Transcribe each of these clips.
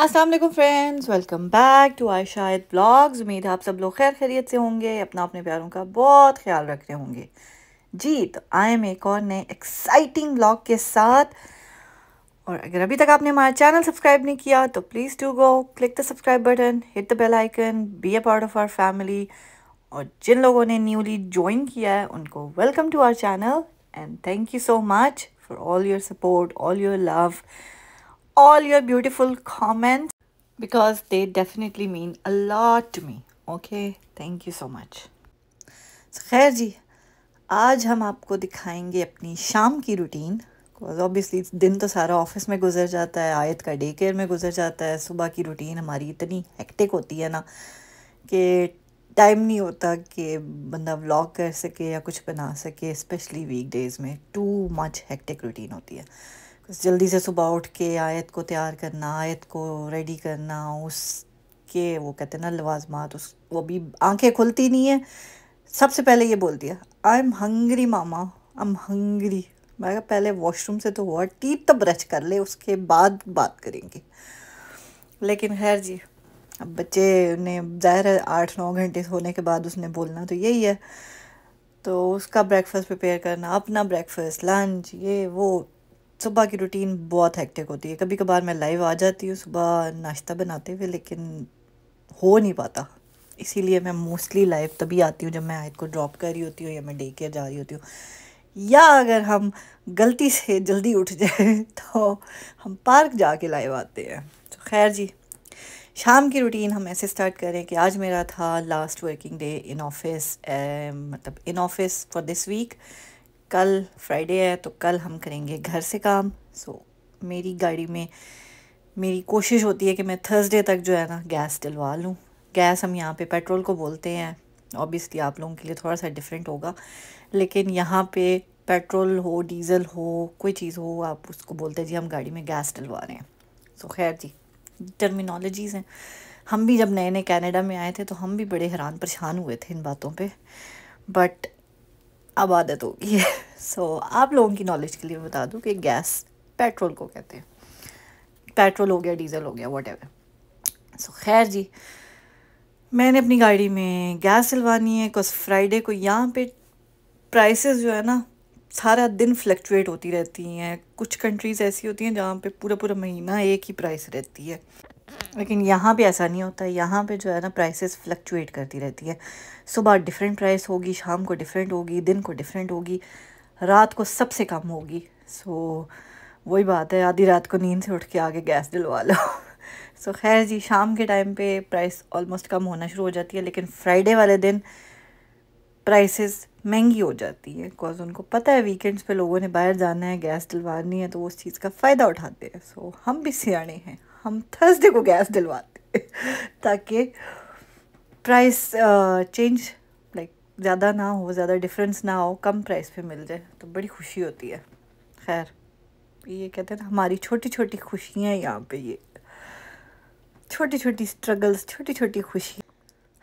असल friends welcome back to आई शायद ब्लॉग्स उम्मीद है आप सब लोग खैर खैरियत से होंगे अपना अपने प्यारों का बहुत ख्याल रख रहे होंगे जी तो आए एम एक और नए एक्साइटिंग ब्लॉग के साथ और अगर अभी तक आपने हमारा चैनल सब्सक्राइब नहीं किया तो please do go click the subscribe button hit the bell icon be a part of our family और जिन लोगों ने न्यूली ज्वाइन किया है उनको welcome to our channel and thank you so much for all your support all your love all your beautiful comments because they definitely mean a lot to me. Okay, thank you so much. So, khair ji aaj hum aapko dikhayenge apni sham ki routine routine obviously दिन तो सारा office में गुजर जाता है आयत का day care में गुजर जाता है सुबह की रूटीन हमारी इतनी हेक्टिक होती है ना कि टाइम नहीं होता कि बंदा व्लॉग कर सके या कुछ बना सके स्पेशली वीक डेज़ में टू मच हेक्टिक रूटीन होती है जल्दी से सुबह उठ के आयत को तैयार करना आयत को रेडी करना उसके वो कहते हैं ना लवाजमात उस वो भी आंखें खुलती नहीं है सबसे पहले ये बोल दिया I am hungry mama I am hungry मैं पहले वॉशरूम से तो हुआ टीप तो ब्रश कर ले उसके बाद बात करेंगे लेकिन खैर जी अब बच्चे ने ज़ाहिर है आठ नौ घंटे होने के बाद उसने बोलना तो यही है तो उसका ब्रेकफास्ट प्रिपेयर करना अपना ब्रेकफास्ट लंच ये वो सुबह की रूटीन बहुत हैक्टिक होती है कभी कभार मैं लाइव आ जाती हूँ सुबह नाश्ता बनाते हुए लेकिन हो नहीं पाता इसीलिए मैं मोस्टली लाइव तभी आती हूँ जब मैं आयत को ड्रॉप कर रही होती हूँ या मैं डे केयर जा रही होती हूँ या अगर हम गलती से जल्दी उठ जाए तो हम पार्क जा के लाइव आते हैं तो खैर जी शाम की रूटीन हम ऐसे स्टार्ट करें कि आज मेरा था last working day in office मतलब in office for this week कल फ्राइडे है तो कल हम करेंगे घर से काम सो मेरी गाड़ी में मेरी कोशिश होती है कि मैं थर्सडे तक जो है ना गैस डलवा लूँ गैस हम यहाँ पे पेट्रोल को बोलते हैं ऑब्वियसली आप लोगों के लिए थोड़ा सा डिफरेंट होगा लेकिन यहाँ पे पेट्रोल हो डीज़ल हो कोई चीज़ हो आप उसको बोलते हैं जी हम गाड़ी में गैस डलवा रहे हैं सो खैर जी टर्मिनोलॉजीज़ हैं हम भी जब नए नए कैनेडा में आए थे तो हम भी बड़े हैरान परेशान हुए थे इन बातों पर बट अब आदत हो गई है सो आप लोगों की नॉलेज के लिए बता दूँ कि गैस पेट्रोल को कहते हैं पेट्रोल हो गया डीजल हो गया वट सो खैर जी मैंने अपनी गाड़ी में गैस सिलवानी है कुछ फ्राइडे को यहाँ पे प्राइसेस जो है ना सारा दिन फ्लक्चुएट होती रहती हैं कुछ कंट्रीज़ ऐसी होती हैं जहाँ पे पूरा पूरा महीना एक ही प्राइस रहती है लेकिन यहाँ पे ऐसा नहीं होता है यहाँ पे जो है ना प्राइसेस फ्लक्चुएट करती रहती है सुबह डिफरेंट प्राइस होगी शाम को डिफरेंट होगी दिन को डिफरेंट होगी रात को सबसे कम होगी सो so, वही बात है आधी रात को नींद से उठ के आगे गैस दिलवा लो सो खैर जी शाम के टाइम पे प्राइस ऑलमोस्ट कम होना शुरू हो जाती है लेकिन फ्राइडे वाले दिन प्राइसेस महंगी हो जाती है बिकॉज उनको पता है वीकेंड्स पे लोगों ने बाहर जाना है गैस दिलवानी है तो वो उस चीज़ का फ़ायदा उठाते हैं सो so, हम भी सियाने हैं हम थर्सडे को गैस दिलवाते ताकि प्राइस चेंज लाइक ज़्यादा ना हो ज़्यादा डिफरेंस ना हो कम प्राइस पे मिल जाए तो बड़ी खुशी होती है खैर ये कहते हैं ना हमारी छोटी छोटी खुशियाँ यहाँ पे ये छोटी छोटी स्ट्रगल्स छोटी छोटी खुशियाँ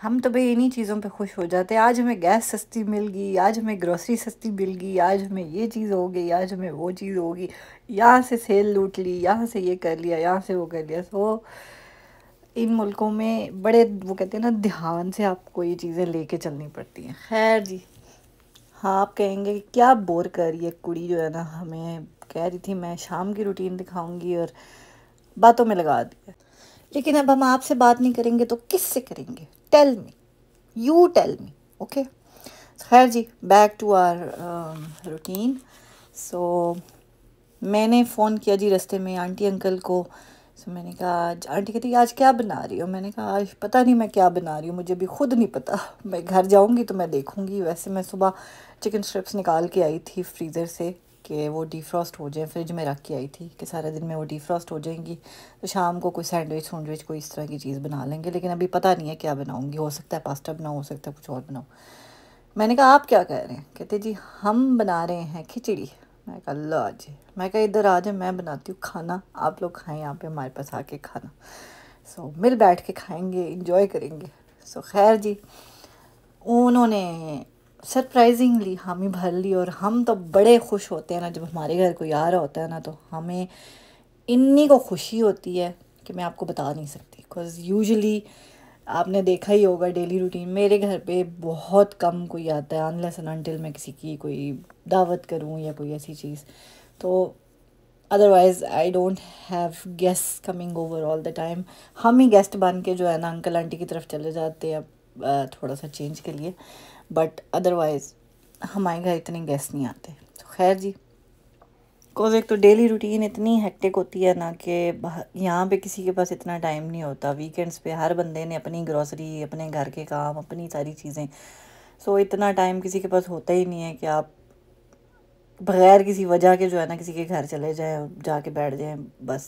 हम तो भाई इन्हीं चीज़ों पे खुश हो जाते आज हमें गैस सस्ती मिल गई आज हमें ग्रोसरी सस्ती मिल गई आज हमें ये चीज़ हो गई आज हमें वो चीज़ होगी यहाँ से सेल लूट ली यहाँ से ये कर लिया यहाँ से वो कर लिया सो इन मुल्कों में बड़े वो कहते हैं ना ध्यान से आपको ये चीज़ें लेके चलनी पड़ती हैं खैर जी हाँ आप कहेंगे क्या बोर कर है कुड़ी जो है ना हमें कह रही थी मैं शाम की रूटीन दिखाऊंगी और बातों में लगा दिया लेकिन अब हम आपसे बात नहीं करेंगे तो किससे करेंगे tell me you tell me okay खैर जी back to our routine so मैंने फ़ोन किया जी रस्ते में आंटी अंकल को सो मैंने कहा आज आंटी कहती आज क्या बना रही हो मैंने कहा आज पता नहीं मैं क्या बना रही हूँ मुझे भी खुद नहीं पता मैं घर जाऊँगी तो मैं देखूँगी वैसे मैं सुबह चिकन स्ट्रिप्स निकाल के आई थी फ्रीज़र से कि वो डिफ्रॉस्ट हो जाए फ्रिज में रख के आई थी कि सारे दिन में वो डिफ्रॉस्ट हो जाएंगी तो शाम को कोई सैंडविच सैंडविच कोई इस तरह की चीज़ बना लेंगे लेकिन अभी पता नहीं है क्या बनाऊँगी हो सकता है पास्ता बनाऊँ हो सकता है कुछ और बनाऊँ मैंने कहा आप क्या कह रहे हैं कहते जी हम बना रहे हैं खिचड़ी मैं कहा अल्लाह जी मैं कहा इधर आ जाए मैं बनाती हूँ खाना आप लोग खाएँ यहाँ पे हमारे पास आके खाना सो so, मिल बैठ के खाएंगे इंजॉय करेंगे सो so, खैर जी उन्होंने सरप्राइजिंगली हम ही भर ली और हम तो बड़े खुश होते हैं ना जब हमारे घर कोई आ रहा होता है ना तो हमें इन्नी को खुशी होती है कि मैं आपको बता नहीं सकती बिकॉज़ यूजली आपने देखा ही होगा डेली रूटीन मेरे घर पे बहुत कम कोई आता है अनलेस एंड अनटिल मैं किसी की कोई दावत करूँ या कोई ऐसी चीज़ तो otherwise I don't have guest coming over all the time हम ही गेस्ट बन के जो है ना अंकल आंटी की तरफ चले जाते हैं थोड़ा सा चेंज के लिए बट अदरवाइज़ हमारे घर इतने गेस्ट नहीं आते तो खैर जी बिकॉज एक तो डेली रूटीन इतनी हेक्टिक होती है ना कि यहाँ पे किसी के पास इतना टाइम नहीं होता वीकेंड्स पे हर बंदे ने अपनी ग्रॉसरी अपने घर के काम अपनी सारी चीज़ें सो so, इतना टाइम किसी के पास होता ही नहीं है कि आप बग़ैर किसी वजह के जो है ना किसी के घर चले जाएँ जाके बैठ जाएँ बस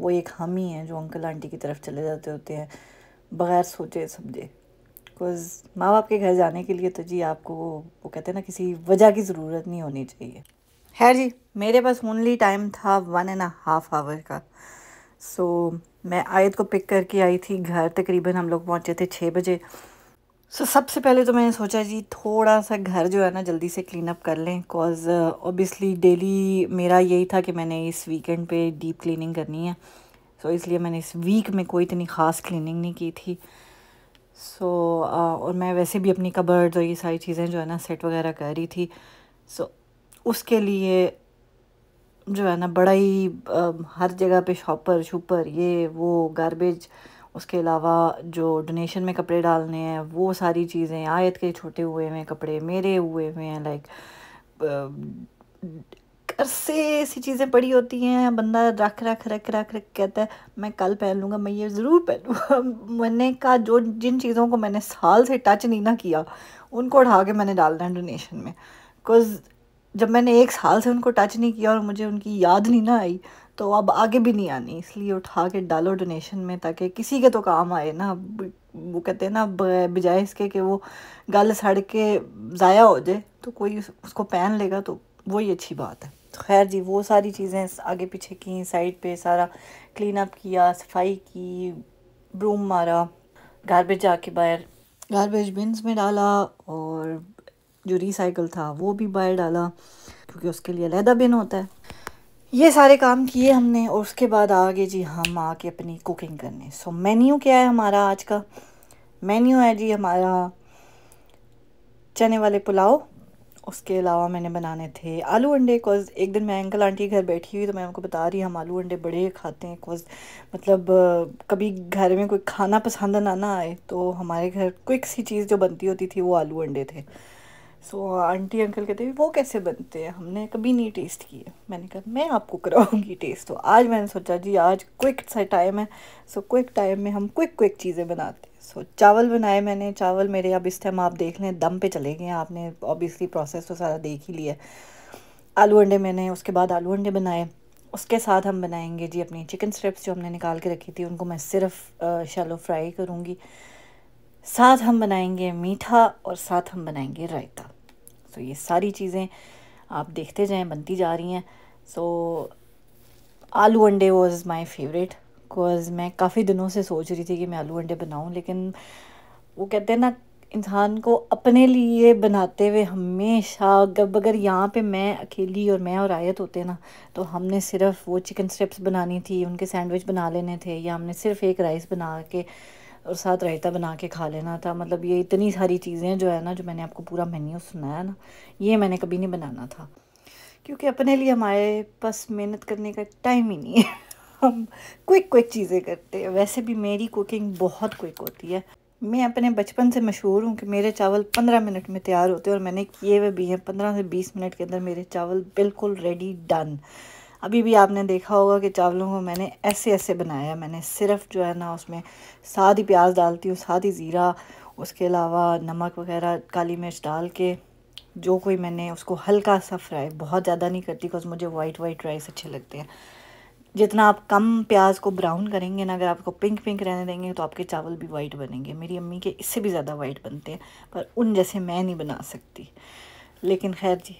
वो एक हम ही हैं जो अंकल आंटी की तरफ चले जाते होते हैं बग़ैर सोचे समझे बिकॉज माँ बाप के घर जाने के लिए तो जी आपको वो कहते हैं ना किसी वजह की ज़रूरत नहीं होनी चाहिए खैर जी मेरे पास ओनली टाइम था वन एंड हाफ आवर का सो so, मैं आयत को पिक करके आई थी घर तकरीबन हम लोग पहुँचे थे छः बजे सो so, सबसे पहले तो मैंने सोचा जी थोड़ा सा घर जो है ना जल्दी से क्लीन अप कर लें बिकॉज ओबियसली डेली मेरा यही था कि मैंने इस वीकेंड पे डीप क्लीनिंग करनी है सो so, इसलिए मैंने इस वीक में कोई इतनी ख़ास क्लीनिंग नहीं की थी सो so, uh, और मैं वैसे भी अपनी कबर्ड और ये सारी चीज़ें जो है ना सेट वगैरह कर रही थी सो so, उसके लिए जो है ना बड़ा ही uh, हर जगह पे शॉपर शूपर ये वो गारबेज उसके अलावा जो डोनेशन में कपड़े डालने हैं वो सारी चीज़ें आयत के छोटे हुए हुए कपड़े मेरे हुए हुए हैं लाइक अरसे ऐसी चीज़ें पड़ी होती हैं बंदा रख रख रख रख रख कहता है मैं कल पहन लूँगा मैं ये ज़रूर पहनूँगा मैंने कहा जो जिन चीज़ों को मैंने साल से टच नहीं ना किया उनको उठा के मैंने डालना है डोनेशन में बिकॉज जब मैंने एक साल से उनको टच नहीं किया और मुझे उनकी याद नहीं ना आई तो अब आगे भी नहीं आनी इसलिए उठा के डालो डोनेशन में ताकि किसी के तो काम आए ना वो कहते हैं ना बजाय इसके कि वो गल सड़ के ज़ाया हो जाए तो कोई उसको पहन लेगा तो वही अच्छी बात है तो खैर जी वो सारी चीज़ें आगे पीछे की साइड पे सारा क्लीन अप किया सफाई की ब्रूम मारा गारबेज आके बाहर गारबेज बिन्स में डाला और जो रिसाइकल था वो भी बाहर डाला क्योंकि उसके लिए लहदा बिन होता है ये सारे काम किए हमने और उसके बाद आगे जी हम आके अपनी कुकिंग करने सो मेन्यू क्या है हमारा आज का मेन्यू है जी हमारा चने वाले पुलाव उसके अलावा मैंने बनाने थे आलू अंडे कोज एक दिन मैं अंकल आंटी घर बैठी हुई तो मैं उनको बता रही हम आलू अंडे बड़े खाते हैं कोज मतलब कभी घर में कोई खाना पसंद ना ना आए तो हमारे घर क्विक सी चीज़ जो बनती होती थी वो आलू अंडे थे सो so, आंटी अंकल कहते हैं वो कैसे बनते हैं हमने कभी नहीं टेस्ट किए मैंने कहा मैं आपको कराऊंगी टेस्ट तो आज मैंने सोचा जी आज क्विक सा टाइम है सो so, क्विक टाइम में हम क्विक क्विक चीज़ें बनाते हैं सो so, चावल बनाए मैंने चावल मेरे अब इस टाइम आप देख लें दम पे चले गए आपने ऑब्वियसली प्रोसेस तो सारा देख ही लिया आलू अंडे मैंने उसके बाद आलू अंडे बनाए उसके साथ हम बनाएंगे जी अपनी चिकन स्ट्रिप्स जो हमने निकाल के रखी थी उनको मैं सिर्फ शैलो फ्राई करूँगी साथ हम बनाएंगे मीठा और साथ हम बनाएंगे रायता सो so, ये सारी चीज़ें आप देखते जाएँ बनती जा रही हैं सो so, आलू अंडे वॉज माई फेवरेट बिकॉज़ मैं काफ़ी दिनों से सोच रही थी कि मैं आलू अंडे बनाऊं लेकिन वो कहते हैं ना इंसान को अपने लिए बनाते हुए हमेशा जब अगर यहाँ पे मैं अकेली और मैं और आयत होते ना तो हमने सिर्फ वो चिकन स्ट्रिप्स बनानी थी उनके सैंडविच बना लेने थे या हमने सिर्फ एक राइस बना के और साथ रायता बना के खा लेना था मतलब ये इतनी सारी चीज़ें जो है ना जो मैंने आपको पूरा मेन्यू सुनाया ना ये मैंने कभी नहीं बनाना था क्योंकि अपने लिए हमारे पास मेहनत करने का टाइम ही नहीं है हम क्विक क्विक चीज़ें करते हैं वैसे भी मेरी कुकिंग बहुत क्विक होती है मैं अपने बचपन से मशहूर हूँ कि मेरे चावल पंद्रह मिनट में तैयार होते हैं और मैंने किए हुए भी हैं पंद्रह से बीस मिनट के अंदर मेरे चावल बिल्कुल रेडी डन अभी भी आपने देखा होगा कि चावलों को मैंने ऐसे ऐसे बनाया मैंने सिर्फ जो है ना उसमें साथ ही प्याज डालती हूँ साथ ही ज़ीरा उसके अलावा नमक वगैरह काली मिर्च डाल के जो कोई मैंने उसको हल्का सा फ्राई बहुत ज़्यादा नहीं करती बिकॉज मुझे वाइट वाइट राइस अच्छे लगते हैं जितना आप कम प्याज को ब्राउन करेंगे ना अगर आपको पिंक पिंक रहने देंगे तो आपके चावल भी वाइट बनेंगे मेरी अम्मी के इससे भी ज़्यादा वाइट बनते हैं पर उन जैसे मैं नहीं बना सकती लेकिन खैर जी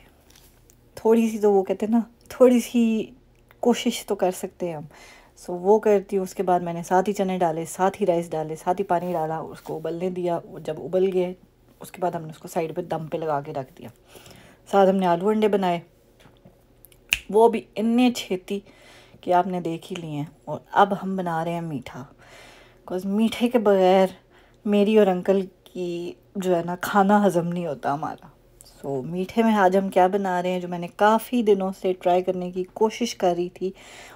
थोड़ी सी तो वो कहते हैं ना थोड़ी सी कोशिश तो कर सकते हैं हम सो वो करती हूँ उसके बाद मैंने साथ ही चने डाले साथ ही राइस डाले साथ ही पानी डाला उसको उबलने दिया जब उबल गए उसके बाद हमने उसको साइड पे दम पे लगा के रख दिया साथ हमने आलू अंडे बनाए वो भी इन्ने छेती कि आपने देख ही लिए हैं और अब हम बना रहे हैं मीठा बिकॉज मीठे के बगैर मेरी और अंकल की जो है ना खाना हज़म नहीं होता हमारा सो so, मीठे में आज हम क्या बना रहे हैं जो मैंने काफ़ी दिनों से ट्राई करने की कोशिश कर रही थी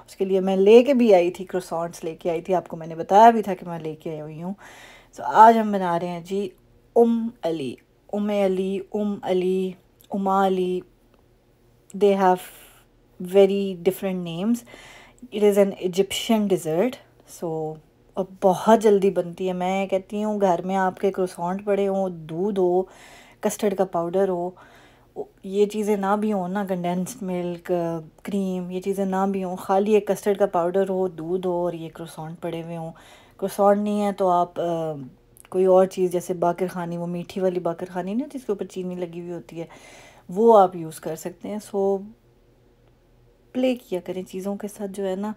उसके लिए मैं लेके भी आई थी क्रोसॉन्ट्स लेके आई थी आपको मैंने बताया भी था कि मैं लेके आई हुई हूँ सो so, आज हम बना रहे हैं जी Umm Ali Umm Ali Umm Ali Umma Ali they have very different names it is an egyptian dessert so और बहुत जल्दी बनती है मैं कहती हूँ घर में आपके क्रोसॉन्ट पड़े हों दूध हो कस्टर्ड का पाउडर हो ये चीज़ें ना भी हों ना कंडेंस्ड मिल्क क्रीम ये चीज़ें ना भी हों खाली एक कस्टर्ड का पाउडर हो दूध हो और ये क्रोसॉन्ट पड़े हुए हों क्रोसॉन्ट नहीं है तो आप आ, कोई और चीज़ जैसे बाकर खानी वो मीठी वाली बाकर खानी ना जिसके ऊपर चीनी लगी हुई होती है वो आप यूज़ कर सकते हैं सो प्ले किया करें चीज़ों के साथ जो है ना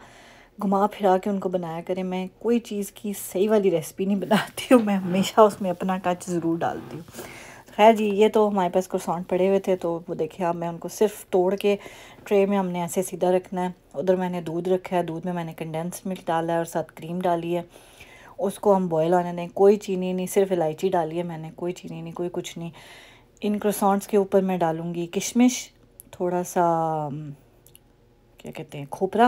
घुमा फिरा के उनको बनाया करें मैं कोई चीज़ की सही वाली रेसिपी नहीं बनाती हूँ मैं हमेशा उसमें अपना टच ज़रूर डालती हूँ खैर जी ये तो हमारे पास क्रोसॉन्ट पड़े हुए थे तो वो देखिए अब मैं उनको सिर्फ तोड़ के ट्रे में हमने ऐसे सीधा रखना है उधर मैंने दूध रखा है दूध में मैंने कंडेंस मिल्क डाला है और साथ क्रीम डाली है उसको हम बॉयल आने दें कोई चीनी नहीं सिर्फ इलायची डाली है मैंने कोई चीनी नहीं कोई कुछ नहीं इन क्रोसॉन्ट्स के ऊपर मैं डालूँगी किशमिश थोड़ा सा क्या कहते हैं खोपरा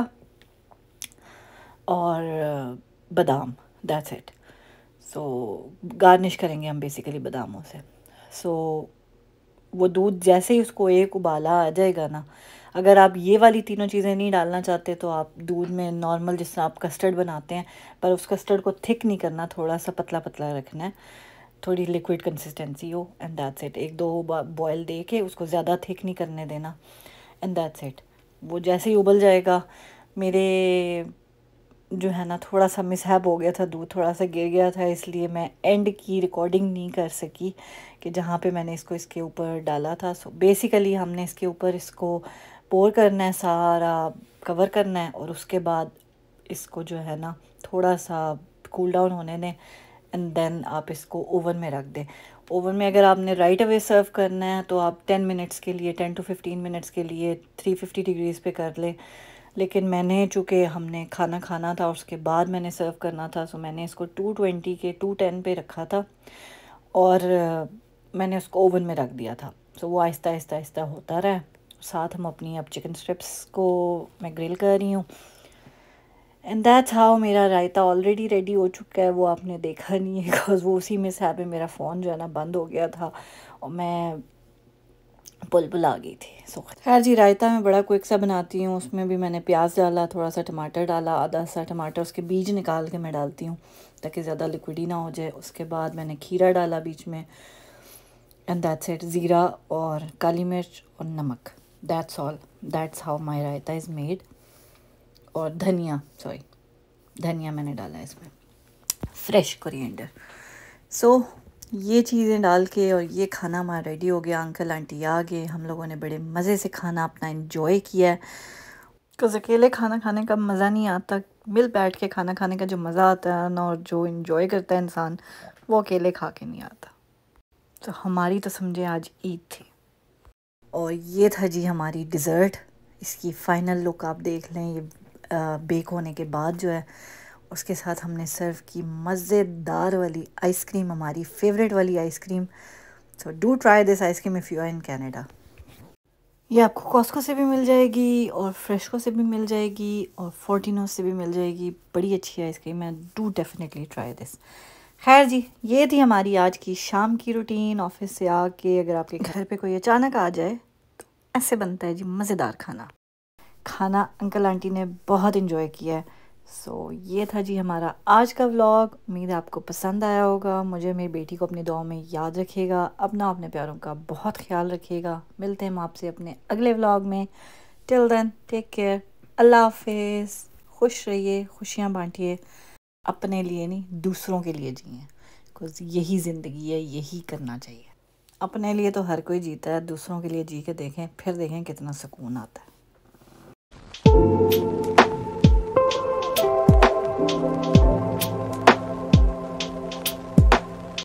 और बादाम दैट्स इट सो गार्निश करेंगे हम बेसिकली बादामों से सो so, वो दूध जैसे ही उसको एक उबाला आ जाएगा ना अगर आप ये वाली तीनों चीज़ें नहीं डालना चाहते तो आप दूध में नॉर्मल जिस तरह आप कस्टर्ड बनाते हैं पर उस कस्टर्ड को थिक नहीं करना थोड़ा सा पतला पतला रखना है थोड़ी लिक्विड कंसिस्टेंसी हो एंड दैट्स इट एक दो बॉयल दे के उसको ज़्यादा थिक नहीं करने देना एंड दैट्स इट वो जैसे ही उबल जाएगा मेरे जो है ना थोड़ा सा मिसहैप हो गया था दूध थोड़ा सा गिर गया था इसलिए मैं एंड की रिकॉर्डिंग नहीं कर सकी कि जहाँ पे मैंने इसको इसके ऊपर डाला था सो बेसिकली हमने इसके ऊपर इसको पोर करना है सारा कवर करना है और उसके बाद इसको जो है ना थोड़ा सा कूल डाउन होने दें एंड देन आप इसको ओवन में रख दें ओवन में अगर आपने राइट अवे सर्व करना है तो आप टेन मिनट्स के लिए टेन टू फिफ्टीन मिनट्स के लिए थ्री फिफ्टी डिग्रीज़ पे कर लें लेकिन मैंने चूँकि हमने खाना खाना था उसके बाद मैंने सर्व करना था सो तो मैंने इसको टू ट्वेंटी के टू टेन पे रखा था और मैंने उसको ओवन में रख दिया था सो वो आहिस्ता आहिस्ता आहिस्ता होता रहा साथ हम अपनी अब चिकन स्ट्रिप्स को मैं ग्रिल कर रही हूँ एंड दैट्स हाउ मेरा रायता ऑलरेडी रेडी हो चुका है वो आपने देखा नहीं है बिकॉज वो उसी में से मेरा फ़ोन जो है ना बंद हो गया था और मैं बुलबुल आ गई थी सो खैर जी रायता मैं बड़ा क्विक सा बनाती हूँ उसमें भी मैंने प्याज डाला थोड़ा सा टमाटर डाला आधा सा टमाटर उसके बीज निकाल के मैं डालती हूँ ताकि ज़्यादा लिक्विड ही ना हो जाए उसके बाद मैंने खीरा डाला बीच में एंड दैट्स इट ज़ीरा और काली मिर्च और नमक that's all that's how my raita is made और धनिया सॉरी धनिया मैंने डाला है इसमें फ्रेश कोरिएंडर सो so, ये चीज़ें डाल के और ये खाना हमारा रेडी हो गया अंकल आंटी आ गए हम लोगों ने बड़े मज़े से खाना अपना इन्जॉय किया है बिकॉज अकेले खाना खाने का मज़ा नहीं आता मिल बैठ के खाना खाने का जो मज़ा आता है ना और जो इन्जॉय करता है इंसान वो अकेले खा के नहीं आता तो हमारी तो समझे आज ईद थी और ये था जी हमारी डिज़र्ट इसकी फ़ाइनल लुक आप देख लें ये बेक होने के बाद जो है उसके साथ हमने सर्व की मज़ेदार वाली आइसक्रीम हमारी फेवरेट वाली ice cream so do try this ice cream if you are in Canada ये आपको कॉस्को से भी मिल जाएगी और फ्रेशको से भी मिल जाएगी और फोर्टिनो से भी मिल जाएगी बड़ी अच्छी आइसक्रीम है डू डेफिनेटली ट्राई दिस खैर जी ये थी हमारी आज की शाम की रूटीन ऑफिस से आके अगर आपके घर पे कोई अचानक आ जाए तो ऐसे बनता है जी मज़ेदार खाना खाना अंकल आंटी ने बहुत इंजॉय किया है सो so, ये था जी हमारा आज का व्लॉग उम्मीद आपको पसंद आया होगा मुझे मेरी बेटी को अपनी दुआओं में याद रखेगा अपना अपने प्यारों का बहुत ख्याल रखेगा मिलते हैं हम आपसे अपने अगले व्लॉग में टिल देन टेक केयर अल्लाह हाफिज़ खुश रहिए खुशियाँ बांटिए अपने लिए नहीं दूसरों के लिए जिए बिकॉज यही ज़िंदगी है यही करना चाहिए अपने लिए तो हर कोई जीता है दूसरों के लिए जी के देखें फिर देखें कितना सुकून आता है うん。